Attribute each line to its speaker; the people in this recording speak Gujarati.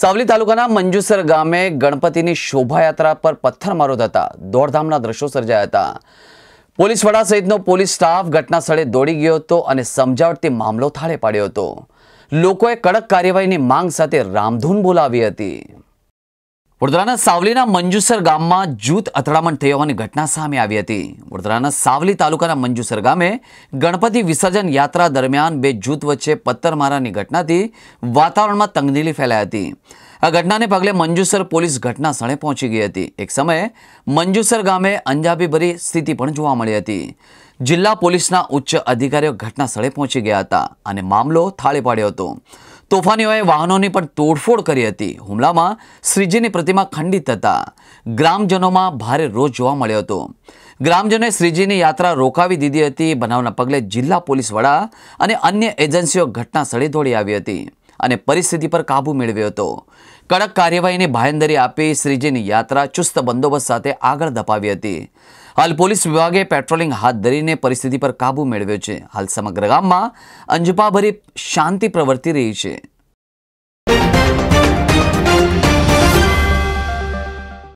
Speaker 1: સાવલી તાલુકાના મંજુસર ગામે ગણપતિની શોભાયાત્રા પર પથ્થરમારો થતા દોડધામના દ્રશ્યો સર્જાયા હતા પોલીસ વડા સહિતનો પોલીસ સ્ટાફ ઘટના સ્થળે દોડી ગયો હતો અને સમજાવટથી મામલો થાળે પાડ્યો હતો લોકોએ કડક કાર્યવાહીની માંગ સાથે રામધૂન બોલાવી હતી વડોદરાના સાવલીના મંજુસર ગામમાં જૂથ અથડામણ થઈ હોવાની ઘટના સામે આવી હતી વડોદરાના સાવલી તાલુકાના મંજુસર ગામે ગણપતિ વિસર્જન યાત્રા દરમિયાન બે જૂથ વચ્ચે પથ્થરમારાની ઘટનાથી વાતાવરણમાં તંગદીલી ફેલાઈ હતી આ ઘટનાને પગલે મંજુસર પોલીસ ઘટના સ્થળે પહોંચી ગઈ હતી એક સમયે મંજુસર ગામે અંજાબીભરી સ્થિતિ પણ જોવા મળી હતી જિલ્લા પોલીસના ઉચ્ચ અધિકારીઓ ઘટના સ્થળે પહોંચી ગયા હતા અને મામલો થાળી પાડ્યો હતો તોફાનીઓએ વાહનોની પણ તોડફોડ કરી હતી હુમલામાં શ્રીજીની પ્રતિમા ખંડિત હતા ગ્રામજનોમાં ભારે રોષ જોવા મળ્યો હતો ગ્રામજનોએ શ્રીજીની યાત્રા રોકાવી દીધી હતી બનાવના પગલે જિલ્લા પોલીસ વડા અને અન્ય એજન્સીઓ ઘટના સ્થળે દોડી આવી હતી અને પરિસ્થિતિ પર કાબૂ મેળવ્યો હતો કડક કાર્યવાહીને ભાયંદરી આપી શ્રીજીની યાત્રા ચુસ્ત બંદોબસ્ત સાથે આગળ ધપાવી હતી હાલ પોલીસ વિભાગે પેટ્રોલિંગ હાથ ધરીને પરિસ્થિતિ પર કાબૂ મેળવ્યો છે હાલ સમગ્ર ગામમાં અંજપાભરી શાંતિ પ્રવર્તી રહી છે